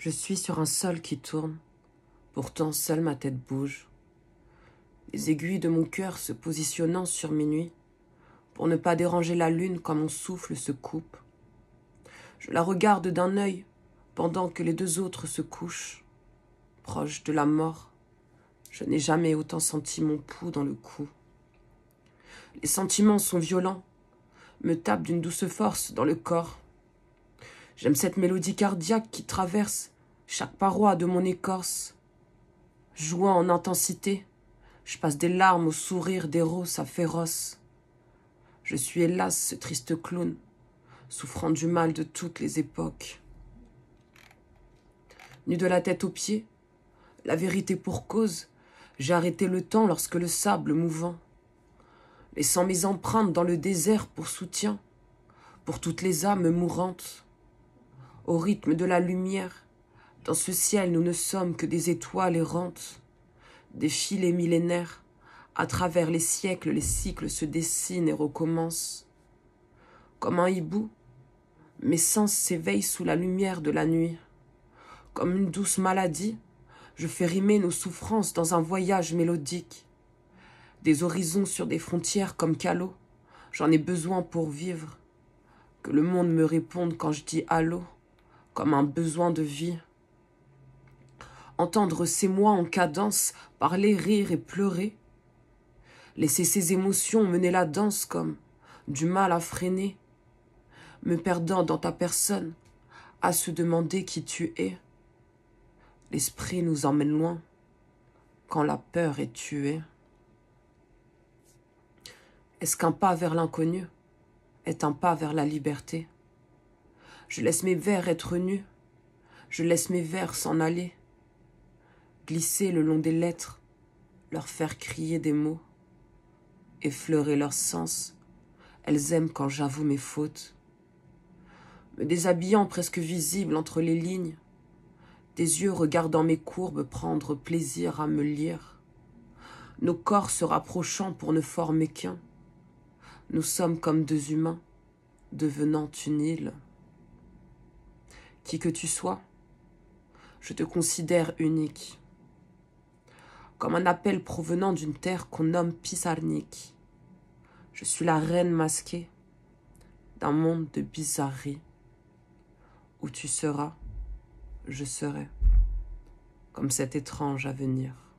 Je suis sur un sol qui tourne, pourtant seule ma tête bouge. Les aiguilles de mon cœur se positionnant sur minuit, pour ne pas déranger la lune quand mon souffle se coupe. Je la regarde d'un œil pendant que les deux autres se couchent, proche de la mort. Je n'ai jamais autant senti mon pouls dans le cou. Les sentiments sont violents, me tapent d'une douce force dans le corps. J'aime cette mélodie cardiaque qui traverse chaque paroi de mon écorce. Jouant en intensité, je passe des larmes au sourire des roses à féroce. Je suis hélas ce triste clown, souffrant du mal de toutes les époques. Nu de la tête aux pieds, la vérité pour cause, j'ai arrêté le temps lorsque le sable mouvant, laissant mes empreintes dans le désert pour soutien, pour toutes les âmes mourantes, au rythme de la lumière. Dans ce ciel, nous ne sommes que des étoiles errantes, des filets millénaires. À travers les siècles, les cycles se dessinent et recommencent. Comme un hibou, mes sens s'éveillent sous la lumière de la nuit. Comme une douce maladie, je fais rimer nos souffrances dans un voyage mélodique. Des horizons sur des frontières comme Calot, j'en ai besoin pour vivre. Que le monde me réponde quand je dis allô comme un besoin de vie. Entendre ces mois en cadence parler, rire et pleurer. Laisser ces émotions mener la danse comme du mal à freiner. Me perdant dans ta personne, à se demander qui tu es. L'esprit nous emmène loin quand la peur est tuée. Est-ce qu'un pas vers l'inconnu est un pas vers la liberté je laisse mes vers être nus. Je laisse mes vers s'en aller. Glisser le long des lettres, leur faire crier des mots. Effleurer leurs sens. Elles aiment quand j'avoue mes fautes. Me déshabillant presque visible entre les lignes. Des yeux regardant mes courbes prendre plaisir à me lire. Nos corps se rapprochant pour ne former qu'un. Nous sommes comme deux humains, devenant une île qui que tu sois, je te considère unique, comme un appel provenant d'une terre qu'on nomme Pisarnik. Je suis la reine masquée d'un monde de bizarrerie, où tu seras, je serai, comme cet étrange avenir.